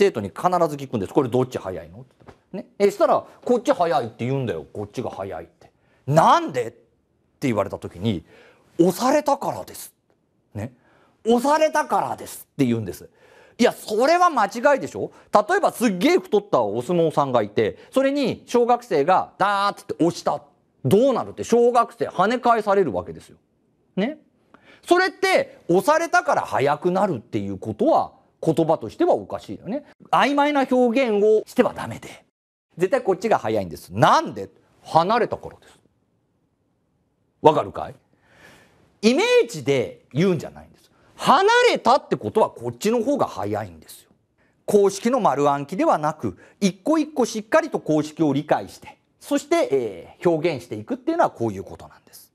生徒に必ず聞くんです「これどっち早いの?」ってねえしたら「こっち早い」って言うんだよ「こっちが早い」って。なんでって言われた時に「押されたからです」ね「押されたからです」って言うんです。いやそれは間違いでしょ例えばすっげえ太ったお相撲さんがいてそれに小学生がダーッって押したどうなるって小学生跳ね返されるわけですよ。ねそれって押されたから速くなるっていうことは言葉としてはおかしいよね。曖昧な表現をしてはダメで。絶対こっちが早いんです。なんで離れたかです。わかるかいイメージで言うんじゃないんです。離れたってことはこっちの方が早いんですよ。公式の丸暗記ではなく、一個一個しっかりと公式を理解して、そして、えー、表現していくっていうのはこういうことなんです。